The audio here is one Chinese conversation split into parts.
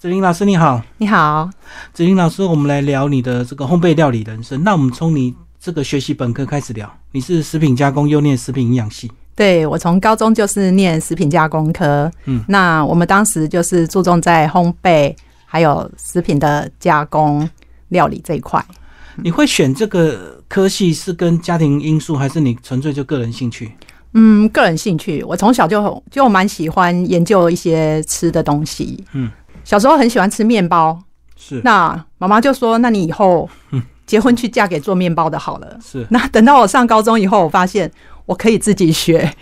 子林老师你好，你好，子林老师，我们来聊你的这个烘焙料理人生。那我们从你这个学习本科开始聊。你是食品加工又念食品营养系？对，我从高中就是念食品加工科。嗯，那我们当时就是注重在烘焙还有食品的加工料理这一块。你会选这个科系是跟家庭因素，还是你纯粹就个人兴趣？嗯，个人兴趣。我从小就就蛮喜欢研究一些吃的东西。嗯。小时候很喜欢吃面包，是。那妈妈就说：“那你以后结婚去嫁给做面包的好了。”是。那等到我上高中以后，我发现我可以自己学，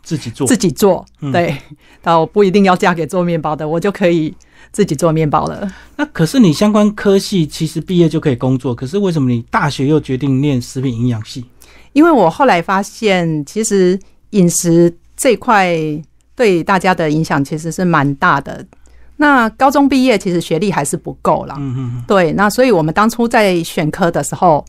自己做，自己做。对，那我不一定要嫁给做面包的，我就可以自己做面包了。那可是你相关科系其实毕业就可以工作，可是为什么你大学又决定念食品营养系？因为我后来发现，其实饮食这块对大家的影响其实是蛮大的。那高中毕业其实学历还是不够嗯。对。那所以我们当初在选科的时候，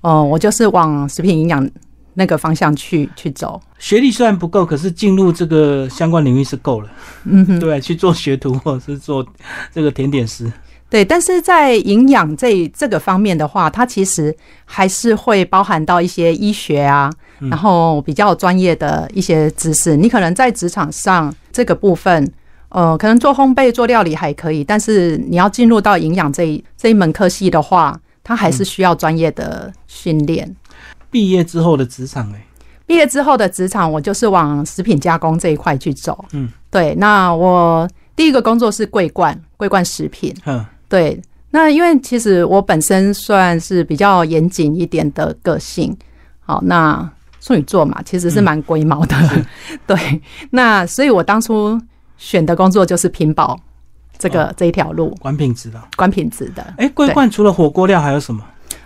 哦，我就是往食品营养那个方向去去走。学历虽然不够，可是进入这个相关领域是够了。嗯，哼。对，去做学徒或者是做这个甜点师。对，但是在营养这这个方面的话，它其实还是会包含到一些医学啊，然后比较专业的一些知识。你可能在职场上这个部分。呃，可能做烘焙、做料理还可以，但是你要进入到营养这一这一门科系的话，它还是需要专业的训练。毕业之后的职场，哎，毕业之后的职场，我就是往食品加工这一块去走。嗯，对。那我第一个工作是桂冠，桂冠食品。嗯，对。那因为其实我本身算是比较严谨一点的个性，好，那处女座嘛，其实是蛮龟毛的。对，那所以我当初。选的工作就是品保，这个这一条路管品质的，管品质的。哎，桂冠除了火锅料还有什么？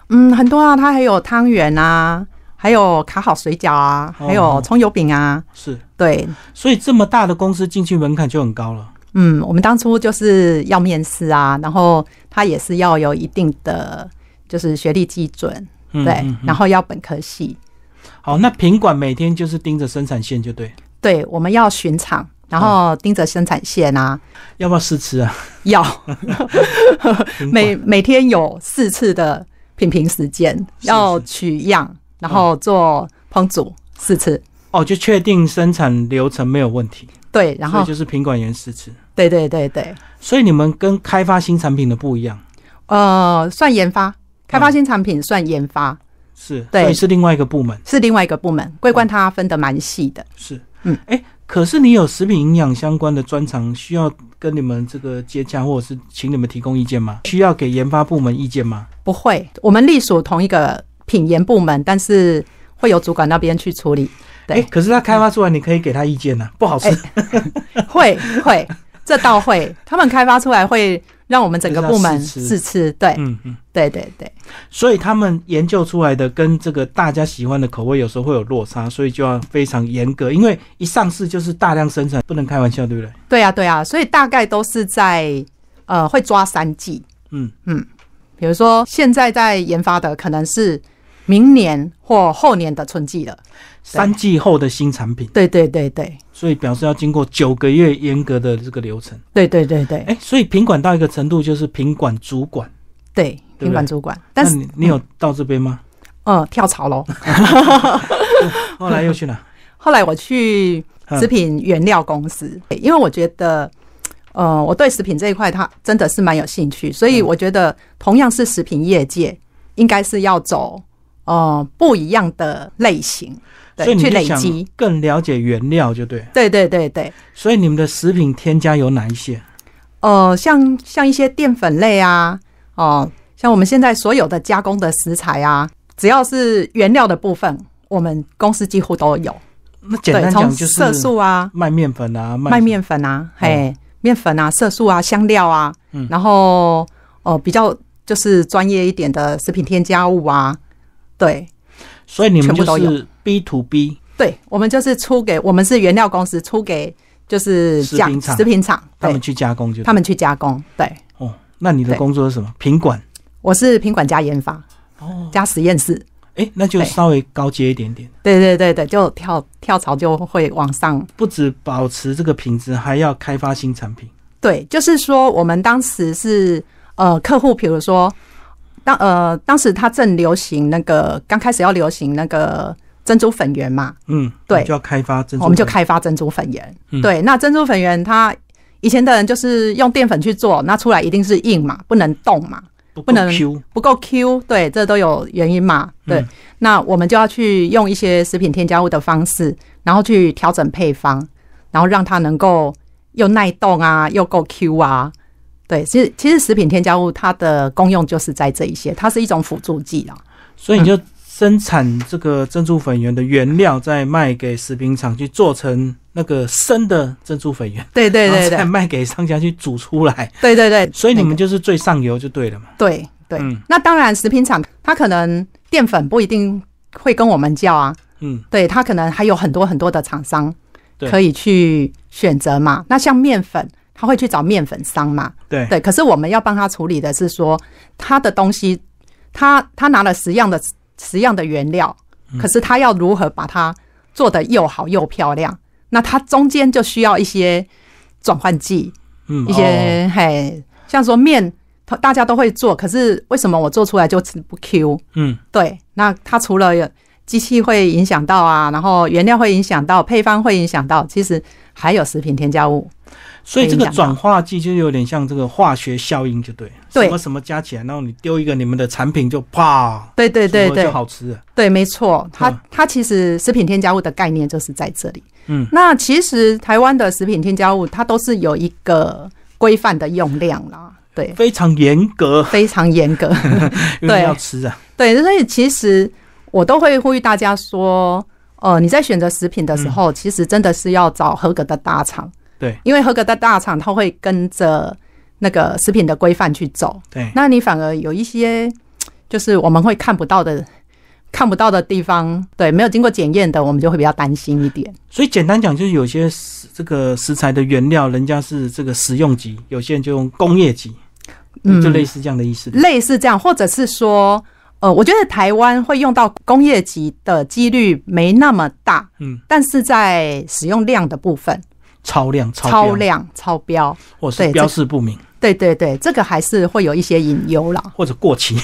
嗯，很多啊，它还有汤圆啊，还有烤好水饺啊，还有葱油饼啊。是，对。所以这么大的公司进去门槛就很高了。嗯，我们当初就是要面试啊，然后他也是要有一定的就是学历基准，对，然后要本科系。好，那品管每天就是盯着生产线，就对。对，我们要巡场，然后盯着生产线啊，要不要试吃啊？要，每每天有四次的品评时间，要取样，然后做烹煮四次。哦，就确定生产流程没有问题。对，然后就是品管员试吃。对对对对。所以你们跟开发新产品的不一样。呃，算研发，开发新产品算研发。是，对，是另外一个部门，是另外一个部门。桂冠它分得蛮细的。是，嗯，哎。可是你有食品营养相关的专长，需要跟你们这个接洽，或者是请你们提供意见吗？需要给研发部门意见吗？不会，我们隶属同一个品研部门，但是会有主管那边去处理。对，可是他开发出来，你可以给他意见呢，不好吃。会会，这倒会，他们开发出来会。让我们整个部门试吃，对，嗯嗯，对对对，所以他们研究出来的跟这个大家喜欢的口味有时候会有落差，所以就要非常严格，因为一上市就是大量生产，不能开玩笑，对不对？对啊，对啊，所以大概都是在呃会抓三季，嗯嗯，比如说现在在研发的可能是。明年或后年的春季了，三季后的新产品，对对对对，所以表示要经过九个月严格的这个流程，对对对对。哎，所以品管到一个程度就是品管主管，对品管主管。但是你有到这边吗？嗯，跳槽喽。后来又去哪？后来我去食品原料公司，因为我觉得，呃，我对食品这一块它真的是蛮有兴趣，所以我觉得同样是食品业界，应该是要走。哦，不一样的类型，所以去累积更了解原料，就对，对对对对。所以你们的食品添加有哪一些？呃，像像一些淀粉类啊，哦，像我们现在所有的加工的食材啊，只要是原料的部分，我们公司几乎都有。那简单讲就是色素啊，卖面粉啊，卖面粉啊，嘿，面粉啊，色素啊，香料啊，嗯，然后哦，比较就是专业一点的食品添加物啊。对，所以你们就是 B to B，对，我们就是出给我们是原料公司出给就是厂食品厂，他们去加工就他们去加工，对。哦，那你的工作是什么？品管？我是品管加研发，哦，加实验室。哎，那就稍微高阶一点点。对对对对，就跳跳槽就会往上。不止保持这个品质，还要开发新产品。对，就是说我们当时是呃，客户，比如说。当呃，当时它正流行那个，刚开始要流行那个珍珠粉圆嘛。嗯，对。就要开发珍珠，我们就开发珍珠粉圆。对，那珍珠粉圆它以前的人就是用淀粉去做，那出来一定是硬嘛，不能动嘛，不能 Q 不够 Q，对，这都有原因嘛。对，那我们就要去用一些食品添加物的方式，然后去调整配方，然后让它能够又耐冻啊，又够 Q 啊。对，其实其实食品添加物它的功用就是在这一些，它是一种辅助剂啊。所以你就生产这个珍珠粉圆的原料，再卖给食品厂去做成那个生的珍珠粉圆。对对对，再卖给商家去煮出来。对对对。所以你们就是最上游就对了嘛。对对。那当然，食品厂它可能淀粉不一定会跟我们叫啊。嗯。对，它可能还有很多很多的厂商可以去选择嘛。那像面粉。他会去找面粉商嘛？对对，可是我们要帮他处理的是说，他的东西，他他拿了十样的十样的原料，可是他要如何把它做得又好又漂亮？那他中间就需要一些转换剂，嗯，一些嘿，像说面，他大家都会做，可是为什么我做出来就是不 Q？嗯，对，那他除了机器会影响到啊，然后原料会影响到，配方会影响到，其实还有食品添加物。所以这个转化剂就有点像这个化学效应，就对，什么什么加起来，然后你丢一个你们的产品就啪，对对对对，就好吃。对，没错，它它其实食品添加物的概念就是在这里。嗯，那其实台湾的食品添加物它都是有一个规范的用量啦，对，非常严格，非常严格。对，要吃啊。对，所以其实我都会呼吁大家说，呃，你在选择食品的时候，其实真的是要找合格的大厂。对，因为合格的大厂它会跟着那个食品的规范去走。对，那你反而有一些就是我们会看不到的、看不到的地方，对，没有经过检验的，我们就会比较担心一点。所以简单讲，就是有些这个食材的原料，人家是这个食用级，有些人就用工业级，就类似这样的意思。类似这样，或者是说，呃，我觉得台湾会用到工业级的几率没那么大。嗯，但是在使用量的部分。超量、超超量、超标，或是标示不明，对对对，这个还是会有一些隐忧啦，或者过期，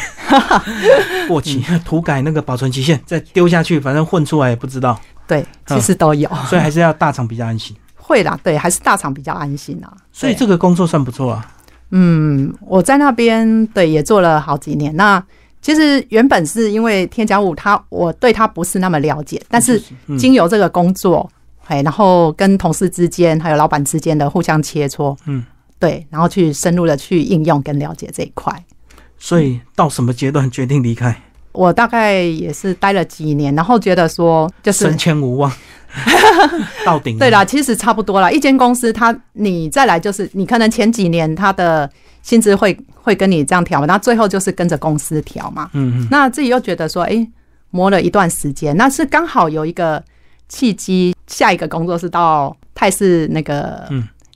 过期涂改那个保存期限，再丢下去，反正混出来也不知道。对，其实都有，所以还是要大厂比较安心。会啦，对，还是大厂比较安心啊。所以这个工作算不错啊。嗯，我在那边对也做了好几年。那其实原本是因为添加物，他我对他不是那么了解，但是经由这个工作。哎，然后跟同事之间，还有老板之间的互相切磋，嗯，对，然后去深入的去应用跟了解这一块。所以到什么阶段决定离开？我大概也是待了几年，然后觉得说就是升迁无望，到顶。对啦，其实差不多啦。一间公司，他你再来就是你可能前几年他的薪资会会跟你这样调，然后最后就是跟着公司调嘛。嗯嗯。那自己又觉得说，哎，磨了一段时间，那是刚好有一个。契机，下一个工作是到泰式那个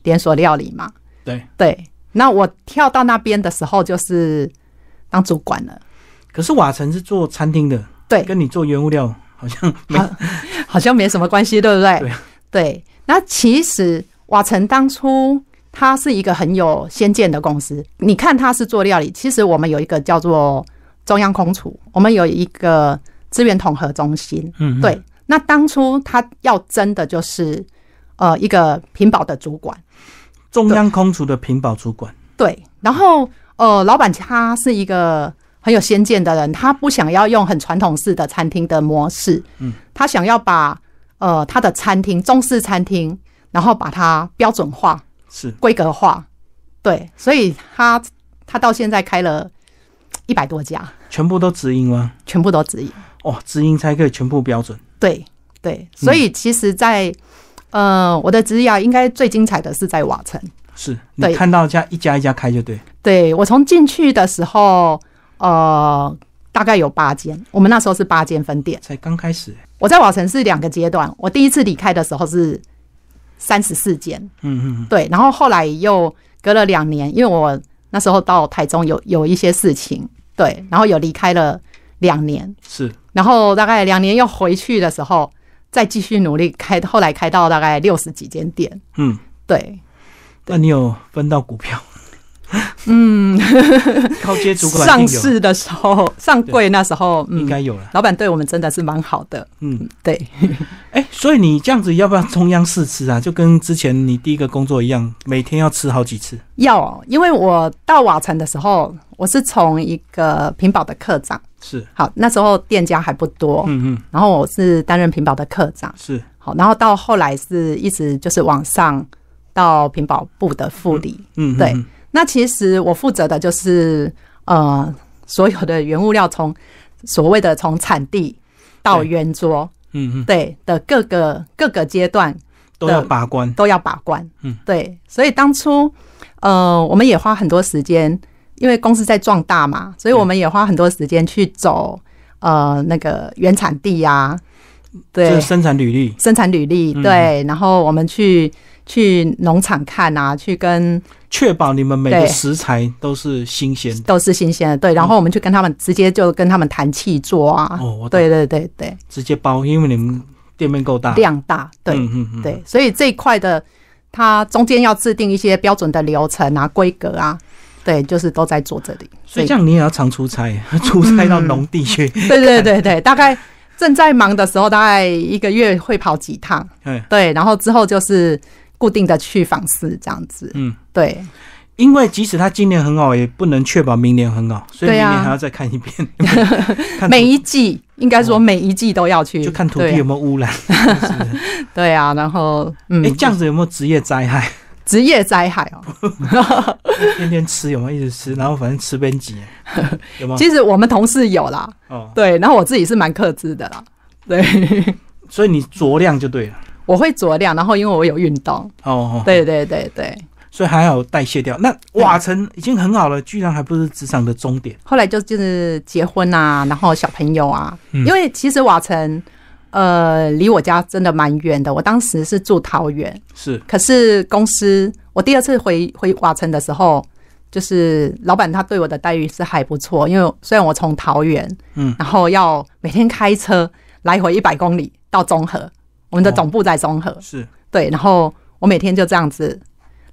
连锁料理嘛？对对，那我跳到那边的时候就是当主管了。可是瓦城是做餐厅的，对，跟你做原物料好像 没好像没什么关系，对不对？对对，那其实瓦城当初它是一个很有先见的公司。你看，它是做料理，其实我们有一个叫做中央空厨，我们有一个资源统合中心。嗯，对。那当初他要争的，就是呃一个屏保的主管，中央空厨的屏保主管。对，然后呃老板他是一个很有先见的人，他不想要用很传统式的餐厅的模式，嗯，他想要把呃他的餐厅中式餐厅，然后把它标准化、是规格化，对，所以他他到现在开了一百多家，全部都直营吗？全部都直营。哦，直营才可以全部标准。对对，所以其实，在呃，我的职业应该最精彩的是在瓦城。是你看到家一家一家开就对。对我从进去的时候，呃，大概有八间，我们那时候是八间分店。才刚开始，我在瓦城是两个阶段。我第一次离开的时候是三十四间，嗯嗯，对。然后后来又隔了两年，因为我那时候到台中有有一些事情，对，然后有离开了两年。是。然后大概两年又回去的时候，再继续努力开，后来开到大概六十几间店。嗯，对。那你有分到股票？嗯，靠 接主管上市的时候上柜那时候应该有了。老板对我们真的是蛮好的。嗯，对。哎，所以你这样子要不要中央试吃啊？就跟之前你第一个工作一样，每天要吃好几次。要，因为我到瓦城的时候，我是从一个屏保的科长。是好，那时候店家还不多，嗯嗯，然后我是担任屏保的科长，是好，然后到后来是一直就是往上到屏保部的副理，嗯，对，那其实我负责的就是呃所有的原物料从所谓的从产地到原桌，嗯嗯，对的各个各个阶段都要把关，都要把关，嗯，对，所以当初呃我们也花很多时间。因为公司在壮大嘛，所以我们也花很多时间去走，呃，那个原产地呀，对，生产履历，生产履历，对。然后我们去去农场看啊，去跟确保你们每个食材都是新鲜，都是新鲜的。对。然后我们去跟他们直接就跟他们谈气做啊，哦，对对对对，直接包，因为你们店面够大，量大，对，嗯嗯对。所以这一块的，它中间要制定一些标准的流程啊、规格啊。对，就是都在做这里，所以这样你也要常出差，出差到农地去。对对对对，大概正在忙的时候，大概一个月会跑几趟。对，然后之后就是固定的去访视这样子。嗯，对。因为即使他今年很好，也不能确保明年很好，所以明年还要再看一遍。每一季应该说每一季都要去，就看土地有没有污染。对啊，然后，哎，这样子有没有职业灾害？职业灾害哦，天天吃有没有？一直吃，然后反正吃边挤，有吗？其实我们同事有啦，哦，对，然后我自己是蛮克制的啦，对，所以你酌量就对了。我会酌量，然后因为我有运动，哦，对对对对，所以还好代谢掉。那瓦城已经很好了，居然还不是职场的终点。后来就就是结婚啊，然后小朋友啊，因为其实瓦城。呃，离我家真的蛮远的。我当时是住桃园，是。可是公司，我第二次回回华城的时候，就是老板他对我的待遇是还不错，因为虽然我从桃园，嗯，然后要每天开车来回一百公里到综合，我们的总部在综合，是对。然后我每天就这样子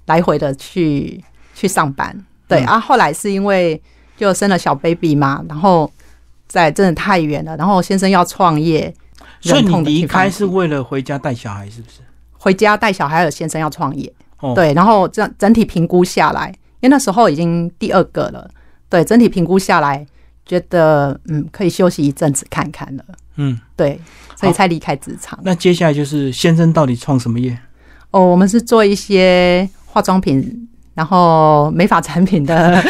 来回的去去上班，对。啊，后来是因为就生了小 baby 嘛，然后在真的太远了，然后先生要创业。所以你离开是为了回家带小孩，是不是？回家带小孩，有先生要创业。对，然后这样整体评估下来，因为那时候已经第二个了，对，整体评估下来觉得嗯可以休息一阵子看看了。嗯，对，所以才离开职场。那接下来就是先生到底创什么业？哦，我们是做一些化妆品。然后没法产品的，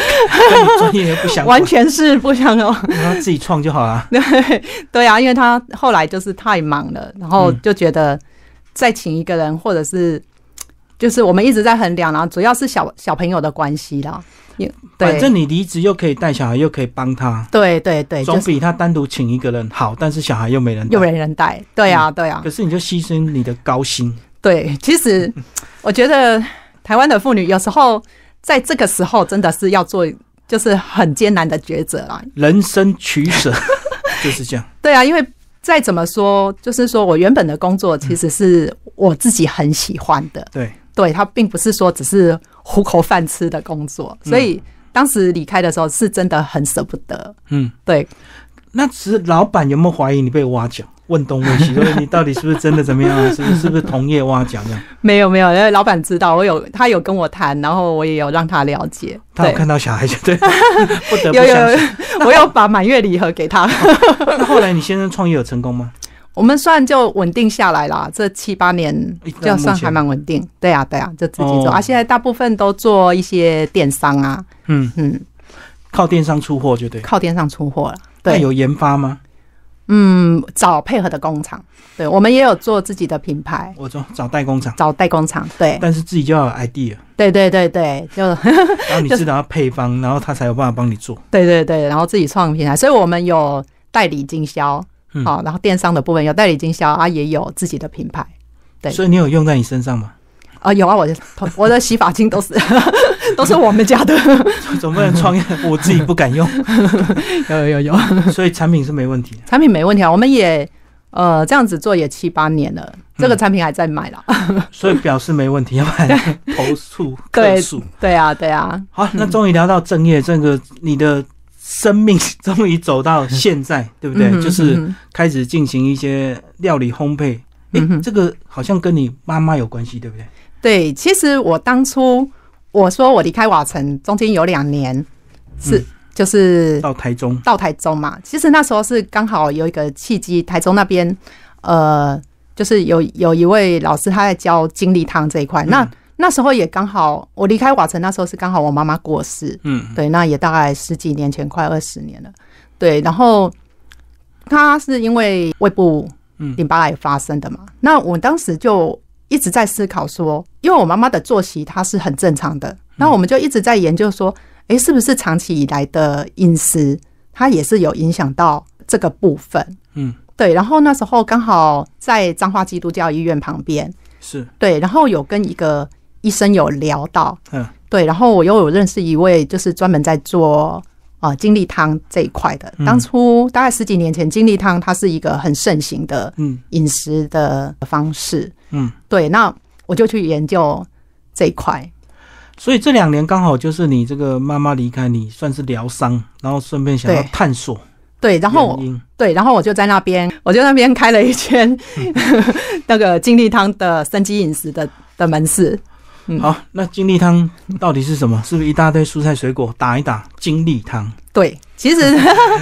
专业不想，完全是不想哦，他自己创就好了。对 对啊，因为他后来就是太忙了，然后就觉得再请一个人，或者是就是我们一直在衡量，然后主要是小小朋友的关系啦。反正你离职又可以带小孩，又可以帮他。对对对，总比他单独请一个人好，但是小孩又没人，又没人带。对啊对啊，可是你就牺牲你的高薪。对，其实 我觉得。台湾的妇女有时候在这个时候真的是要做，就是很艰难的抉择啦。人生取舍 就是这样。对啊，因为再怎么说，就是说我原本的工作其实是我自己很喜欢的，对，对它并不是说只是糊口饭吃的工作，所以当时离开的时候是真的很舍不得。嗯，对。那其实老板有没有怀疑你被挖墙？问东问西，说 你到底是不是真的怎么样？是是不是同业挖这样？没有没有，因为老板知道我有，他有跟我谈，然后我也有让他了解。他有看到小孩就对，不得不有有，我有把满月礼盒给他。那后来你先生创业有成功吗？我们算就稳定下来啦，这七八年就算还蛮稳定。对呀对呀，就自己做啊。现在大部分都做一些电商啊。嗯嗯，靠电商出货就对，靠电商出货了。对，有研发吗？嗯，找配合的工厂。对我们也有做自己的品牌。我找找代工厂，找代工厂。对，但是自己就要有 idea。对对对对，就 然后你知道配方，然后他才有办法帮你做。对对对，然后自己创品牌，所以我们有代理经销，好，然后电商的部分有代理经销，啊，也有自己的品牌。对，所以你有用在你身上吗？啊，有啊，我的我的洗发精都是 都是我们家的，总不能创业我自己不敢用，有有有有，所以产品是没问题，产品没问题啊，我们也呃这样子做也七八年了，这个产品还在卖了，所以表示没问题，要然投诉个数，对啊对啊，好，那终于聊到正业，这个你的生命终于走到现在，对不对？就是开始进行一些料理烘焙，哎，这个好像跟你妈妈有关系，对不对？对，其实我当初我说我离开瓦城，中间有两年，是就是到台中，到台中嘛。其实那时候是刚好有一个契机，台中那边呃，就是有有一位老师他在教精力汤这一块。那那时候也刚好我离开瓦城，那时候是刚好我妈妈过世，嗯，对，那也大概十几年前，快二十年了。对，然后他是因为胃部淋巴癌发生的嘛。那我当时就一直在思考说。因为我妈妈的作息，它是很正常的。那我们就一直在研究说，哎，是不是长期以来的饮食，它也是有影响到这个部分？嗯，对。然后那时候刚好在彰化基督教医院旁边，是对。然后有跟一个医生有聊到，嗯，对。然后我又有认识一位，就是专门在做啊精力汤这一块的。当初大概十几年前，精力汤它是一个很盛行的饮食的方式。嗯，对。那我就去研究这一块，所以这两年刚好就是你这个妈妈离开，你算是疗伤，然后顺便想要探索。对，然后对，然后我就在那边，我就那边开了一间 那个金利汤的生机饮食的的门市。嗯、好，那金利汤到底是什么？是不是一大堆蔬菜水果打一打金利汤？对，其实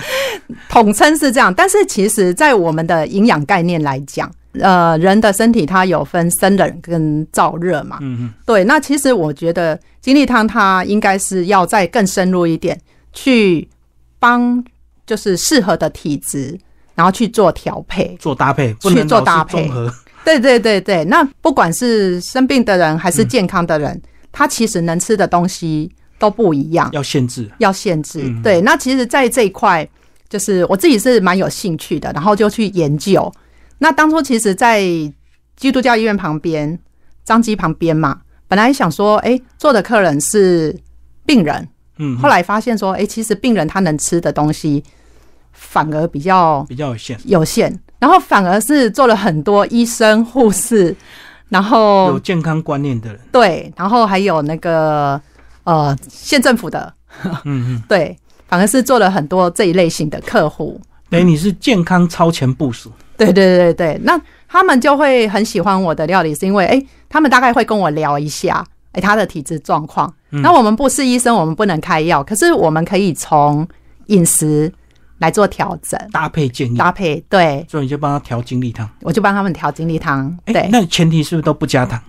统称是这样，但是其实在我们的营养概念来讲。呃，人的身体它有分生冷跟燥热嘛。嗯嗯。对，那其实我觉得金力汤它应该是要再更深入一点，去帮就是适合的体质，然后去做调配、做搭配、去做搭配。对对对对，那不管是生病的人还是健康的人，他其实能吃的东西都不一样。要限制。要限制。对，那其实，在这一块，就是我自己是蛮有兴趣的，然后就去研究。那当初其实，在基督教医院旁边、张基旁边嘛，本来想说，哎，做的客人是病人，嗯，后来发现说，哎，其实病人他能吃的东西反而比较比较有限，有限，然后反而是做了很多医生、护士，然后有健康观念的人，对，然后还有那个呃，县政府的，嗯嗯，对，反而是做了很多这一类型的客户，对，你是健康超前部署。对对对对，那他们就会很喜欢我的料理，是因为哎，他们大概会跟我聊一下，哎，他的体质状况。那我们不是医生，我们不能开药，可是我们可以从饮食来做调整，搭配建议，搭配对。所以你就帮他调精力汤，我就帮他们调精力汤。对，那前提是不是都不加糖？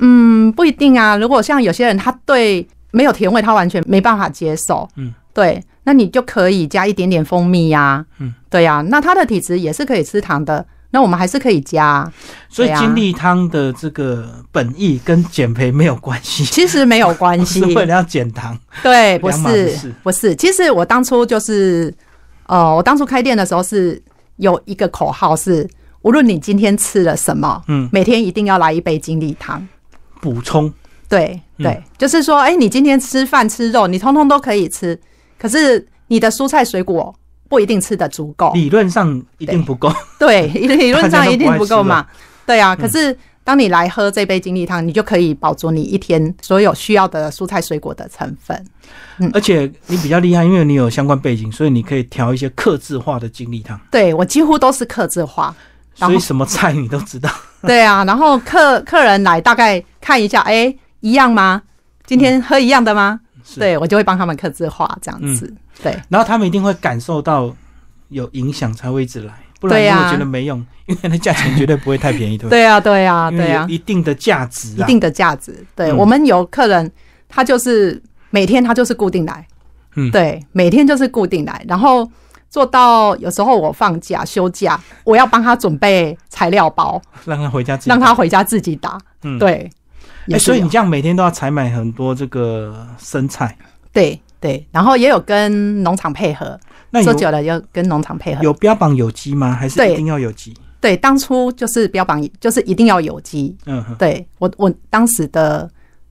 嗯，不一定啊。如果像有些人，他对没有甜味，他完全没办法接受。嗯。对，那你就可以加一点点蜂蜜呀。嗯，对呀，那他的体质也是可以吃糖的，那我们还是可以加。所以精力汤的这个本意跟减肥没有关系，其实没有关系，是为了减糖。对，不是不是。其实我当初就是，呃，我当初开店的时候是有一个口号是：无论你今天吃了什么，嗯，每天一定要来一杯精力汤补充。对对，就是说，哎，你今天吃饭吃肉，你通通都可以吃。可是你的蔬菜水果不一定吃的足够，理论上一定不够。对，理 论上一定不够嘛。对啊，可是当你来喝这杯精力汤，你就可以保足你一天所有需要的蔬菜水果的成分。嗯，而且你比较厉害，因为你有相关背景，所以你可以调一些克制化的精力汤。对，我几乎都是克制化，所以什么菜你都知道。对啊，然后客客人来大概看一下，哎，一样吗？今天喝一样的吗？对，我就会帮他们刻字画这样子。对，然后他们一定会感受到有影响才会一直来，不然我觉得没用，因为那价钱绝对不会太便宜，对不对？对啊，对啊，对啊，一定的价值，一定的价值。对我们有客人，他就是每天他就是固定来，嗯，对，每天就是固定来。然后做到有时候我放假休假，我要帮他准备材料包，让他回家，让他回家自己打。嗯，对。哎，所以你这样每天都要采买很多这个生菜，对对，然后也有跟农场配合。那做久了要跟农场配合，有标榜有机吗？还是一定要有机？对，当初就是标榜就是一定要有机。嗯，对我我当时的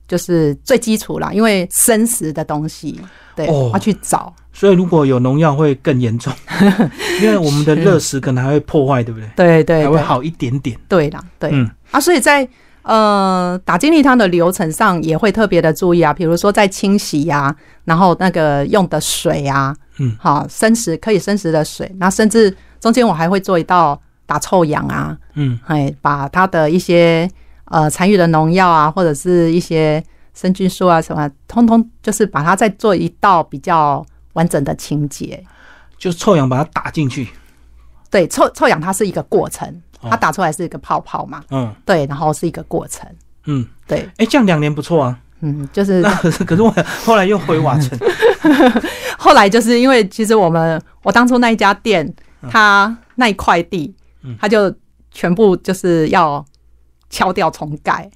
就是最基础啦，因为生食的东西，对，要去找。所以如果有农药会更严重，因为我们的热食可能还会破坏，对不对？对对，还会好一点点。对啦，对，嗯啊，所以在。呃，打精力汤的流程上也会特别的注意啊，比如说在清洗呀，然后那个用的水啊，嗯，好，生食可以生食的水，那甚至中间我还会做一道打臭氧啊，嗯，哎，把它的一些呃残余的农药啊，或者是一些生菌素啊什么，通通就是把它再做一道比较完整的清洁，就是臭氧把它打进去，对，臭臭氧它是一个过程。它打出来是一个泡泡嘛？嗯，对，然后是一个过程。嗯，对。哎，样两年不错啊。嗯，就是可是可是我 后来又回瓦城，后来就是因为其实我们我当初那一家店，它那一块地，它就全部就是要敲掉重盖。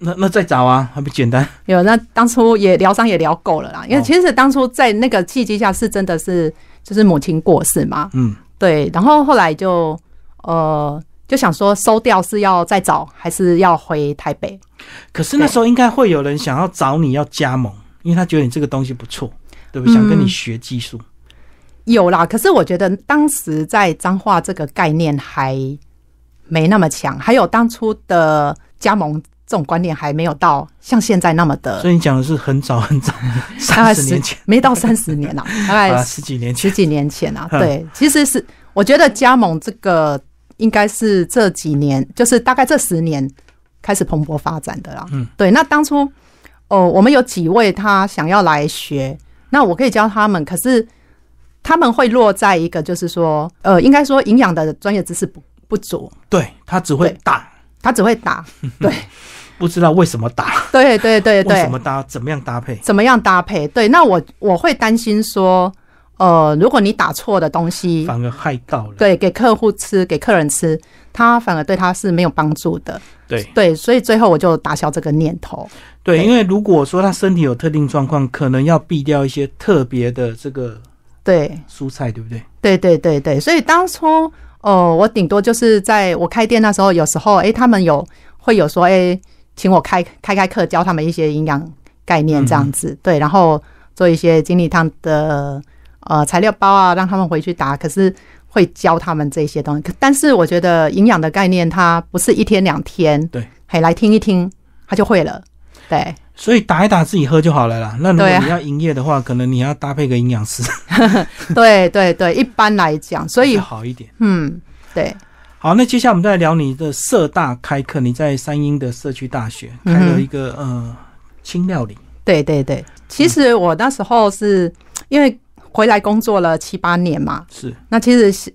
那那再找啊，还不简单？有那当初也疗伤也疗够了啦，因为其实当初在那个契机下是真的是就是母亲过世嘛。嗯，对。然后后来就呃。就想说收掉是要再找还是要回台北？可是那时候应该会有人想要找你要加盟，因为他觉得你这个东西不错，对不对？想跟你学技术。有啦，可是我觉得当时在彰化这个概念还没那么强，还有当初的加盟这种观念还没有到像现在那么的。所以你讲的是很早很早三十 年前，没到三十年啦，大概 十几年、前，十几年前啊。对，其实是我觉得加盟这个。应该是这几年，就是大概这十年开始蓬勃发展的啦。嗯，对。那当初，哦，我们有几位他想要来学，那我可以教他们，可是他们会落在一个就是说，呃，应该说营养的专业知识不不足。对，他只会打，他只会打。对，不知道为什么打。对对对对，什么搭？怎么样搭配？怎么样搭配？对，那我我会担心说。呃，如果你打错的东西，反而害到了对给客户吃给客人吃，他反而对他是没有帮助的。对对，所以最后我就打消这个念头。对，因为如果说他身体有特定状况，可能要避掉一些特别的这个对蔬菜，对不对？对对对对，所以当初哦，我顶多就是在我开店那时候，有时候哎，他们有会有说哎，请我开开开课，教他们一些营养概念这样子，对，然后做一些精力汤的。呃，材料包啊，让他们回去打，可是会教他们这些东西。但是我觉得营养的概念，它不是一天两天，对，来听一听，他就会了，对。所以打一打自己喝就好了啦。那如果你要营业的话，可能你要搭配个营养师。对对对，一般来讲，所以好一点。嗯，对。好，那接下来我们再来聊你的社大开课，你在三英的社区大学开了一个呃轻料理。对对对，其实我那时候是因为。回来工作了七八年嘛，是。那其实心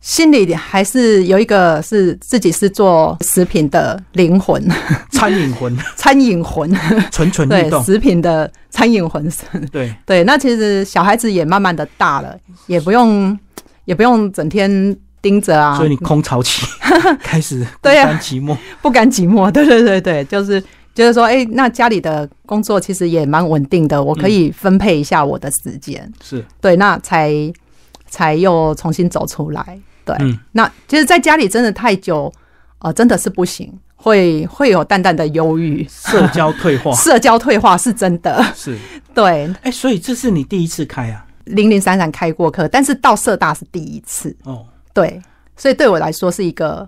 心里还是有一个是自己是做食品的灵魂，餐饮魂，餐饮魂，蠢蠢欲动，食品的餐饮魂。对对，那其实小孩子也慢慢的大了，也不用也不用整天盯着啊，所以你空巢期 开始，对啊，寂寞，不甘寂寞，对对对对，就是。就是说，哎，那家里的工作其实也蛮稳定的，我可以分配一下我的时间，是对，那才才又重新走出来。对，那其实在家里真的太久，呃，真的是不行，会会有淡淡的忧郁，社交退化，社交退化是真的，是对，哎，所以这是你第一次开啊，零零散散开过课，但是到社大是第一次，哦，对，所以对我来说是一个。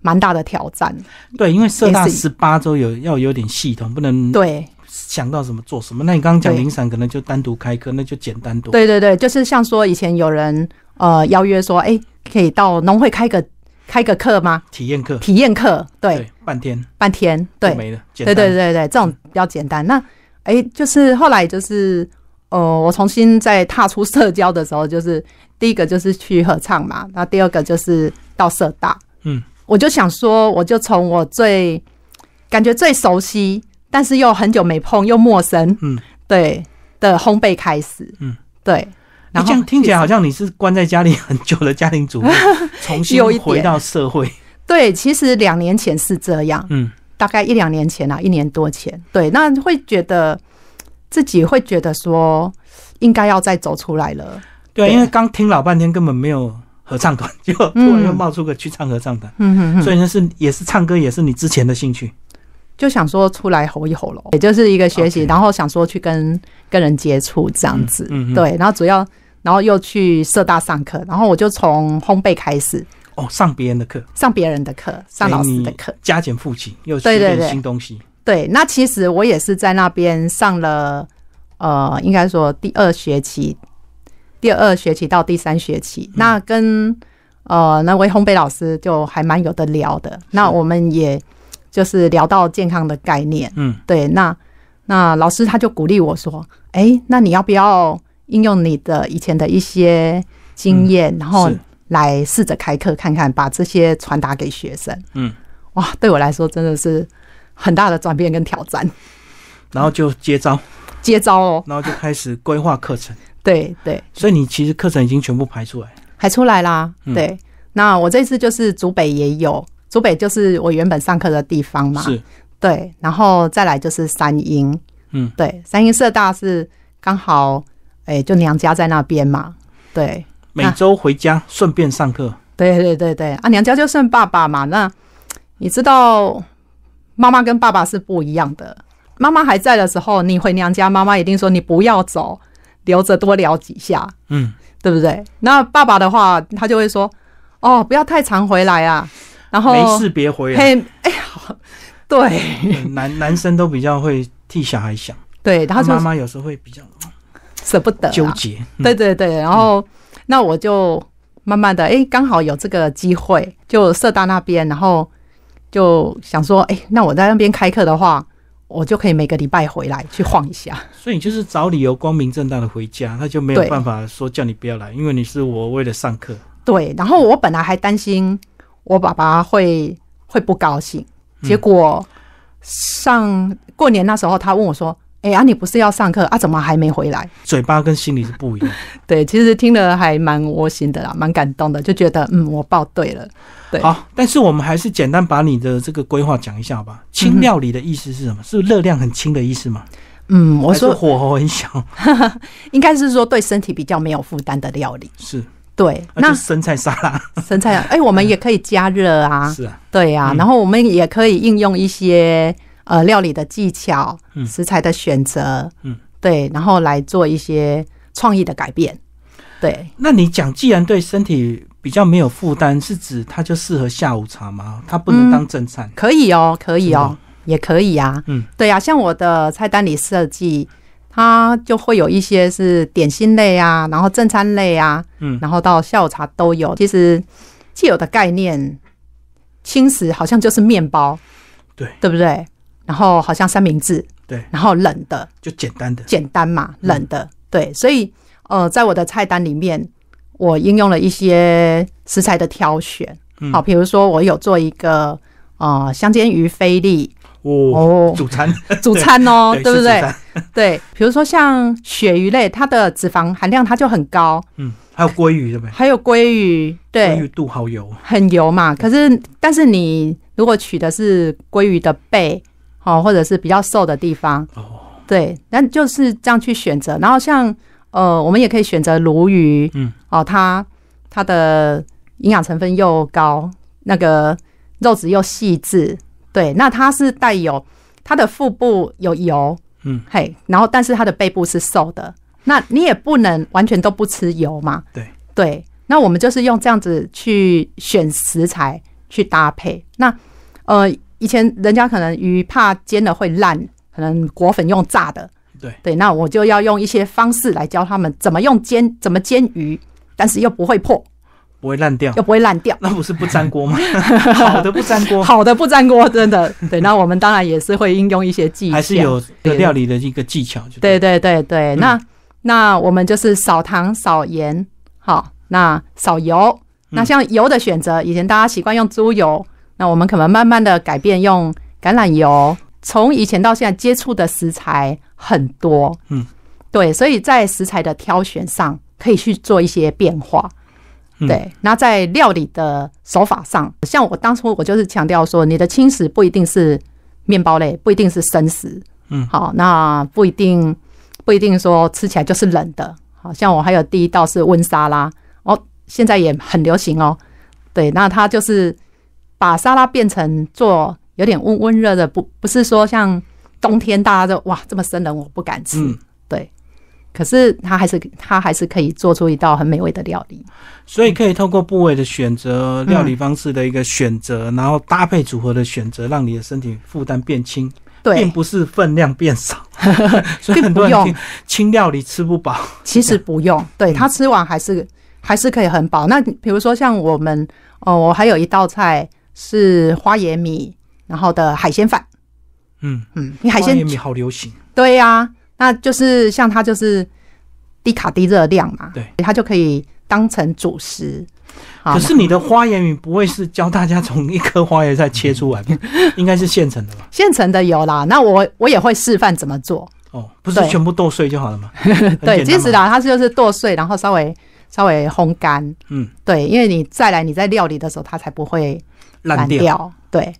蛮大的挑战，对，因为社大十八周有要有点系统，不能对想到什么做什么。那你刚刚讲零散，可能就单独开课，那就简单多。对对对，就是像说以前有人呃邀约说，哎，可以到农会开个开个课吗？体验课，体验课，对，半天，半天，对，没了，对对对对，这种比较简单。那哎，就是后来就是呃，我重新再踏出社交的时候，就是第一个就是去合唱嘛，那第二个就是到社大，嗯。我就想说，我就从我最感觉最熟悉，但是又很久没碰又陌生，嗯，对的烘焙开始，嗯，对，然后这样听起来好像你是关在家里很久的家庭主妇，重新回到社会。对，其实两年前是这样，嗯，大概一两年前啦，一年多前，对，那会觉得自己会觉得说应该要再走出来了，对，因为刚听老半天根本没有。合唱团，结果突然又冒出个去唱合唱团，所以那是也是唱歌，也是你之前的兴趣，就想说出来吼一吼喽，也就是一个学习，然后想说去跟跟人接触这样子，对，然后主要然后又去社大上课，然后我就从烘焙开始哦，上别人的课，上别人的课，上老师的课，加减负奇又学点新东西，对，那其实我也是在那边上了，呃，应该说第二学期。第二学期到第三学期，那跟呃那位烘焙老师就还蛮有的聊的。那我们也就是聊到健康的概念，嗯，对。那那老师他就鼓励我说：“哎，那你要不要应用你的以前的一些经验，然后来试着开课看看，把这些传达给学生？”嗯，哇，对我来说真的是很大的转变跟挑战。然后就接招，接招哦。然后就开始规划课程。对对，所以你其实课程已经全部排出来，排出来啦。对，那我这次就是竹北也有，竹北就是我原本上课的地方嘛。是。对，然后再来就是三英，嗯，对，三英社大是刚好，哎，就娘家在那边嘛。对，每周回家顺便上课。对对对对，啊，娘家就剩爸爸嘛。那你知道妈妈跟爸爸是不一样的。妈妈还在的时候，你回娘家，妈妈一定说你不要走。留着多聊几下，嗯，对不对？那爸爸的话，他就会说：“哦，不要太常回来啊。”然后没事别回来。哎呀，对，男男生都比较会替小孩想。对，他后妈妈有时候会比较舍不得纠结。对对对，然后那我就慢慢的，哎，刚好有这个机会就社大那边，然后就想说，哎，那我在那边开课的话。我就可以每个礼拜回来去晃一下，所以你就是找理由光明正大的回家，他就没有办法说叫你不要来，因为你是我为了上课。对，然后我本来还担心我爸爸会会不高兴，结果上过年那时候他问我说。哎呀，你不是要上课啊？怎么还没回来？嘴巴跟心里是不一样。对，其实听了还蛮窝心的啦，蛮感动的，就觉得嗯，我报对了。对，好，但是我们还是简单把你的这个规划讲一下吧。轻料理的意思是什么？是热量很轻的意思吗？嗯，我说火候很小，应该是说对身体比较没有负担的料理。是，对。那生菜沙拉，生菜哎，我们也可以加热啊。是啊。对啊。然后我们也可以应用一些。呃，料理的技巧，食材的选择，嗯，对，然后来做一些创意的改变，对。那你讲，既然对身体比较没有负担，是指它就适合下午茶吗？它不能当正餐？可以哦，可以哦，也可以啊。嗯，对呀，像我的菜单里设计，它就会有一些是点心类啊，然后正餐类啊，嗯，然后到下午茶都有。其实既有的概念，轻食好像就是面包，对，对不对？然后好像三明治，对，然后冷的就简单的简单嘛，冷的对，所以呃，在我的菜单里面，我应用了一些食材的挑选，好，比如说我有做一个呃香煎鱼菲力，哦，主餐 主餐哦，对不对？对，比如说像鳕鱼类，它的脂肪含量它就很高，嗯，还有鲑鱼对不对？还有鲑鱼，对，鲑鱼度好油，很油嘛，可是但是你如果取的是鲑鱼的背。哦，或者是比较瘦的地方，哦，对，那就是这样去选择。然后像呃，我们也可以选择鲈鱼，嗯，哦，它它的营养成分又高，那个肉质又细致，对，那它是带有它的腹部有油，嗯，嘿，然后但是它的背部是瘦的，那你也不能完全都不吃油嘛，对，对，那我们就是用这样子去选食材去搭配，那呃。以前人家可能鱼怕煎了会烂，可能果粉用炸的。对对，那我就要用一些方式来教他们怎么用煎，怎么煎鱼，但是又不会破，不会烂掉，又不会烂掉。那不是不粘锅吗？好的不粘锅，好的不粘锅，真的。对，那我们当然也是会应用一些技巧，还是有料理的一个技巧。对对对对，那那我们就是少糖少盐，好，那少油。那像油的选择，以前大家习惯用猪油。那我们可能慢慢的改变用橄榄油，从以前到现在接触的食材很多，嗯，对，所以在食材的挑选上可以去做一些变化，对。那在料理的手法上，像我当初我就是强调说，你的轻食不一定是面包类，不一定是生食，嗯，好，那不一定不一定说吃起来就是冷的，好像我还有第一道是温沙拉哦，现在也很流行哦，对，那它就是。把沙拉变成做有点温温热的，不不是说像冬天大家都哇这么生冷我不敢吃，对。可是它还是它还是可以做出一道很美味的料理。所以可以透过部位的选择、料理方式的一个选择，然后搭配组合的选择，让你的身体负担变轻。并不是分量变少，所以很多人用轻料理吃不饱。其实不用，对他吃完还是还是可以很饱。那比如说像我们哦，我还有一道菜。是花椰米，然后的海鲜饭。嗯嗯，你海鲜米好流行。对呀，那就是像它就是低卡低热量嘛，对，它就可以当成主食。可是你的花椰米不会是教大家从一颗花椰菜切出来，应该是现成的吧？现成的有啦，那我我也会示范怎么做。哦，不是全部剁碎就好了 吗？对，其实啦，它就是剁碎，然后稍微。稍微烘干，嗯，对，因为你再来你在料理的时候，它才不会烂掉，对，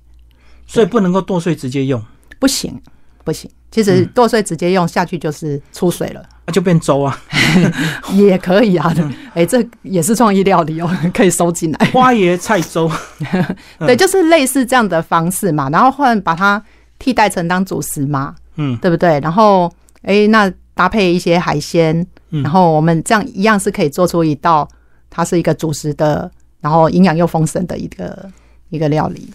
所以不能够剁碎直接用，不行不行，其实剁碎直接用下去就是出水了，那就变粥啊，也可以啊，哎，这也是创意料理哦，可以收进来花椰菜粥，对，就是类似这样的方式嘛，然后换把它替代成当主食嘛，嗯，对不对？然后哎，那搭配一些海鲜。然后我们这样一样是可以做出一道，它是一个主食的，然后营养又丰盛的一个一个料理。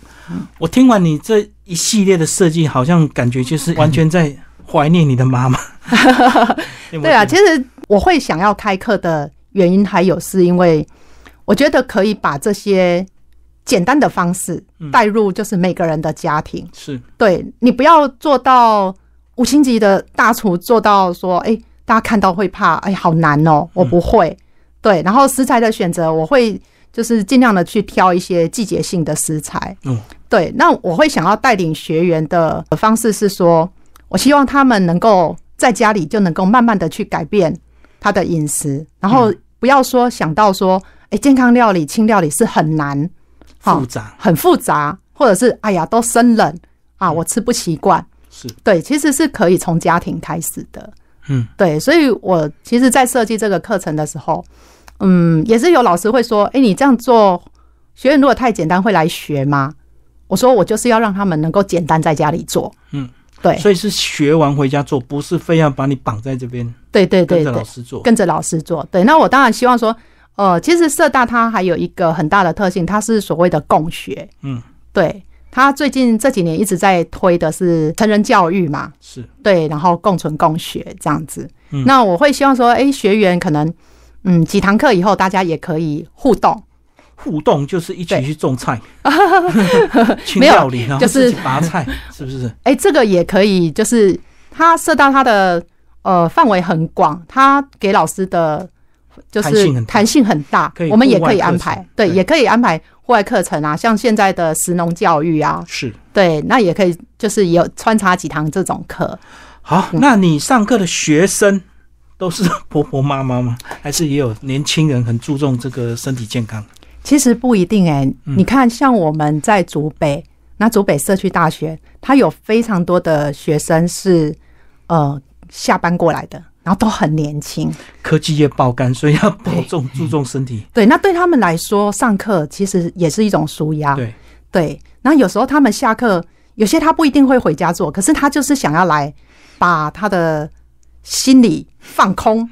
我听完你这一系列的设计，好像感觉就是完全在怀念你的妈妈。对啊，其实我会想要开课的原因还有是因为，我觉得可以把这些简单的方式带入就是每个人的家庭。是，对你不要做到五星级的大厨做到说，哎。大家看到会怕，哎，好难哦，我不会。对，然后食材的选择，我会就是尽量的去挑一些季节性的食材。嗯，对。那我会想要带领学员的方式是说，我希望他们能够在家里就能够慢慢的去改变他的饮食，然后不要说想到说，哎，健康料理、轻料理是很难，复杂，很复杂，或者是哎呀都生冷啊，我吃不习惯。是，对，其实是可以从家庭开始的。嗯，对，所以我其实，在设计这个课程的时候，嗯，也是有老师会说，哎，你这样做，学员如果太简单会来学吗？我说，我就是要让他们能够简单在家里做。嗯，对，所以是学完回家做，不是非要把你绑在这边。对对对，跟着老师做，跟着老师做。对，那我当然希望说，呃，其实社大它还有一个很大的特性，它是所谓的共学。嗯，对。他最近这几年一直在推的是成人教育嘛？是对，然后共存共学这样子。那我会希望说，哎，学员可能，嗯，几堂课以后，大家也可以互动。互动就是一起去种菜，没有，就是拔菜，是不是？哎，这个也可以，就是他涉到他的呃范围很广，他给老师的。就是弹性很大，我们也可以安排，对，也可以安排户外课程啊，像现在的石农教育啊，是对，那也可以，就是有穿插几堂这种课。好，那你上课的学生都是婆婆妈妈吗？还是也有年轻人很注重这个身体健康？其实不一定哎，你看，像我们在竹北，那竹北社区大学，它有非常多的学生是呃下班过来的。然后都很年轻，科技也爆肝，所以要保重，注重身体。对，那对他们来说，上课其实也是一种舒压。对，对。然后有时候他们下课，有些他不一定会回家做，可是他就是想要来把他的心理放空。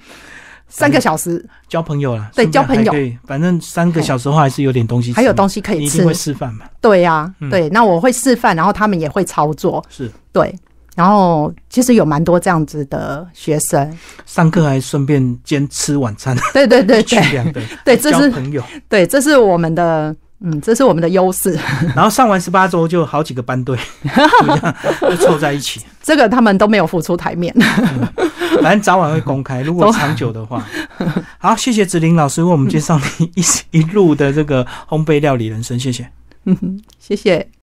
三个小时交朋友了，对，交朋友。对，反正三个小时后还是有点东西，还有东西可以吃。示范嘛，对呀，对。那我会示范，然后他们也会操作。是对。然后其实有蛮多这样子的学生，上课还顺便兼吃晚餐。对对对对，两样 对，这是朋友，对，这是我们的，嗯，这是我们的优势。然后上完十八周就好几个班队，就凑在一起。这个他们都没有付出台面，反正早晚会公开。如果长久的话，好，谢谢子玲老师为我们介绍你一一路的这个烘焙料理人生，谢谢，谢谢。